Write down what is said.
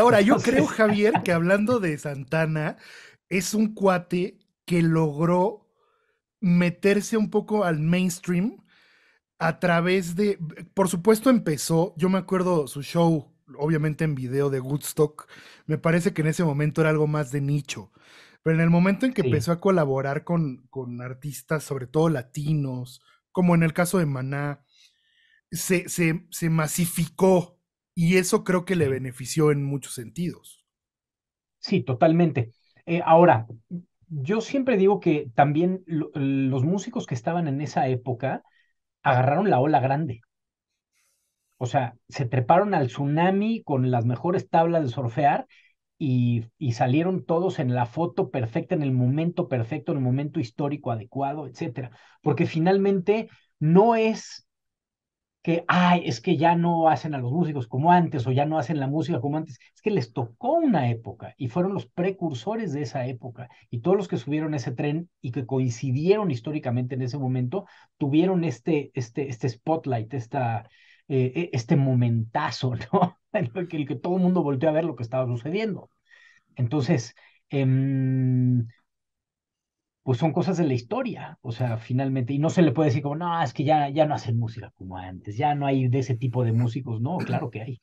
Ahora, yo creo, Javier, que hablando de Santana, es un cuate que logró meterse un poco al mainstream a través de, por supuesto empezó, yo me acuerdo su show, obviamente en video de Woodstock, me parece que en ese momento era algo más de nicho, pero en el momento en que empezó a colaborar con, artistas, sobre todo latinos, como en el caso de Maná, se, se masificó y eso creo que le benefició en muchos sentidos. Sí, totalmente. Eh, ahora, yo siempre digo que también los músicos que estaban en esa época agarraron la ola grande. O sea, se treparon al tsunami con las mejores tablas de surfear y, y, salieron todos en la foto perfecta, en el momento perfecto, en el momento histórico adecuado, etcétera. Porque finalmente no es que, ay, es que ya no hacen a los músicos como antes o ya no hacen la música como antes. Es que les tocó una época y fueron los precursores de esa época y todos los que subieron ese tren y que coincidieron históricamente en ese momento tuvieron este, este, este spotlight, esta, eh, e, este momentazo, ¿no? En el que, todo el mundo volteó a ver lo que estaba sucediendo. Entonces, em, pues son cosas de la historia, o sea, finalmente, y no se le puede decir como, no, es que ya, ya no hacen música como antes, ya no hay de ese tipo de músicos, no, claro que hay.